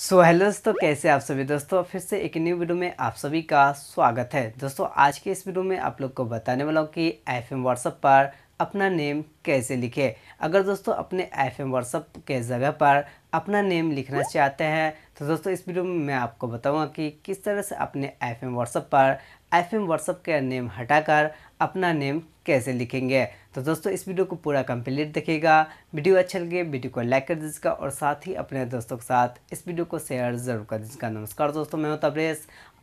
so hello दोस्तों कैसे आप सभी दोस्तों फिर से एक न्यू वीडियो में आप सभी का स्वागत है दोस्तों आज के इस वीडियो में आप लोग को बताने वाला हूँ कि एफ एम व्हाट्सअप पर अपना नेम कैसे लिखें अगर दोस्तों अपने एफ एम व्हाट्सअप के जगह पर अपना नेम लिखना चाहते हैं तो दोस्तों इस वीडियो में मैं आपको बताऊँगा कि किस तरह से अपने एफ एम व्हाट्सअप पर एफ एम व्हाट्सअप का नेम हटाकर अपना नेम कैसे लिखेंगे तो दोस्तों इस वीडियो को पूरा कंप्लीट देखिएगा वीडियो अच्छा लगे वीडियो को लाइक कर दीजिएगा और साथ ही अपने दोस्तों के साथ इस वीडियो को शेयर ज़रूर कर दीजिएगा नमस्कार दोस्तों मैं हूं तबरेज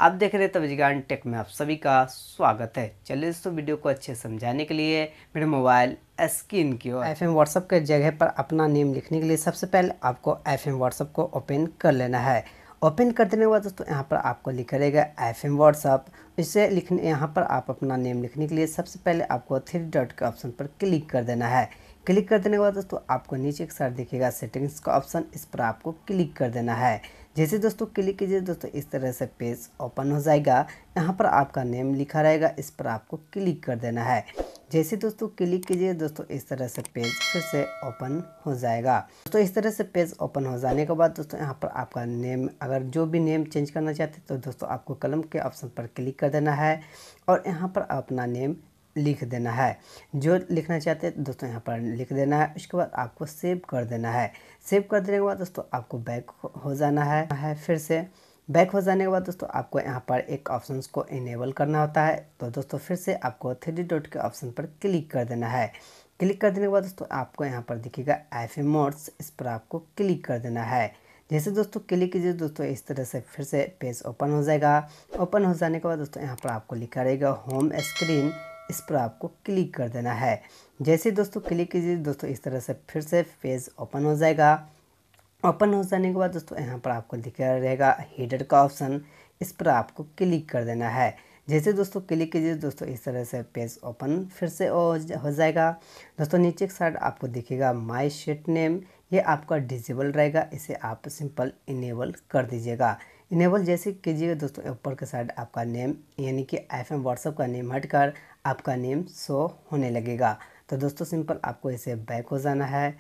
आप देख रहे तबरेजगान टेक में आप सभी का स्वागत है चलिए दोस्तों वीडियो को अच्छे समझाने के लिए मेरे मोबाइल स्क्रीन की ओर एफ एम व्हाट्सअप के जगह पर अपना नेम लिखने के लिए सबसे पहले आपको एफ एम को ओपन कर लेना है ओपन कर देने के बाद दोस्तों यहाँ पर आपको लिखा रहेगा एफ एम व्हाट्सअप इसे लिखने यहाँ पर आप अपना नेम लिखने के लिए सबसे पहले आपको थ्री डॉट के ऑप्शन पर क्लिक कर देना है क्लिक कर देने के बाद दोस्तों आपको नीचे एक साइड दिखेगा सेटिंग्स का ऑप्शन इस पर आपको क्लिक कर देना है जैसे दोस्तों क्लिक कीजिए दोस्तों इस तरह से पेज ओपन हो जाएगा यहाँ पर आपका नेम लिखा रहेगा इस पर आपको क्लिक कर देना है जैसे दोस्तों क्लिक कीजिए दोस्तों इस तरह से पेज फिर से ओपन हो जाएगा दोस्तों इस तरह से पेज ओपन हो जाने के बाद दोस्तों यहाँ पर आपका नेम अगर जो भी नेम चेंज करना चाहते तो दोस्तों आपको कलम के ऑप्शन पर क्लिक कर देना है और यहाँ पर अपना नेम लिख देना है जो लिखना चाहते हैं दोस्तों यहाँ पर लिख देना है उसके बाद आपको सेव कर देना है सेव कर देने के बाद दोस्तों आपको बैक हो जाना है फिर से बैक हो जाने के बाद दोस्तों आपको यहाँ पर एक ऑप्शन को इनेबल करना होता है तो दोस्तों फिर से आपको थ्री डॉट के ऑप्शन पर क्लिक कर देना है क्लिक कर देने के बाद दोस्तों आपको यहाँ पर दिखेगा एफ मोड्स इस पर आपको क्लिक कर देना है जैसे दोस्तों क्लिक कीजिए दोस्तों इस तरह से फिर से पेज ओपन हो जाएगा ओपन हो जाने के बाद दोस्तों यहाँ पर आपको लिखा रहेगा होम स्क्रीन इस पर आपको क्लिक कर देना है जैसे दोस्तों क्लिक कीजिए दोस्तों इस तरह से फिर से पेज ओपन हो जाएगा ओपन हो जाने के बाद दोस्तों यहाँ पर आपको दिख रहेगा हीडर का ऑप्शन इस पर आपको क्लिक कर देना है जैसे दोस्तों क्लिक कीजिए दोस्तों इस तरह से पेज ओपन फिर से हो जाएगा दोस्तों नीचे के साइड आपको दिखेगा माई शेट नेम ये आपका डिजेबल रहेगा इसे आप सिंपल इनेबल कर दीजिएगा इनेबल जैसे कीजिएगा दोस्तों ऊपर के साइड आपका नेम यानी कि एफ एम व्हाट्सअप का नेम हटकर आपका नेम शो होने लगेगा तो दोस्तों सिंपल आपको इसे बैक हो जाना है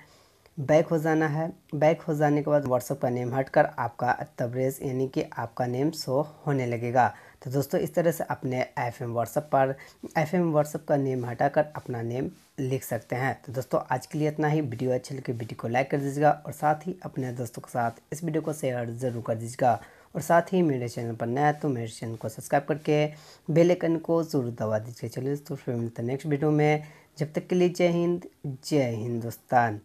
बैक हो जाना है बैक हो जाने के बाद व्हाट्सअप का नेम हटकर आपका तबरेज यानी कि आपका नेम शो होने लगेगा तो दोस्तों इस तरह से अपने एफ एम व्हाट्सअप पर एफ एम व्हाट्सअप का नेम हटाकर अपना नेम लिख सकते हैं तो दोस्तों आज के लिए इतना ही वीडियो अच्छी लगे वीडियो को लाइक कर दीजिएगा और साथ ही अपने दोस्तों के साथ इस वीडियो को शेयर ज़रूर कर दीजिएगा और साथ ही मेरे चैनल पर नया तो मेरे चैनल को सब्सक्राइब करके बेल आइकन को जरूर दबा दीजिए चलिए दोस्तों फिर मिलते हैं नेक्स्ट वीडियो में जब तक के लिए जय हिंद जय हिंदुस्तान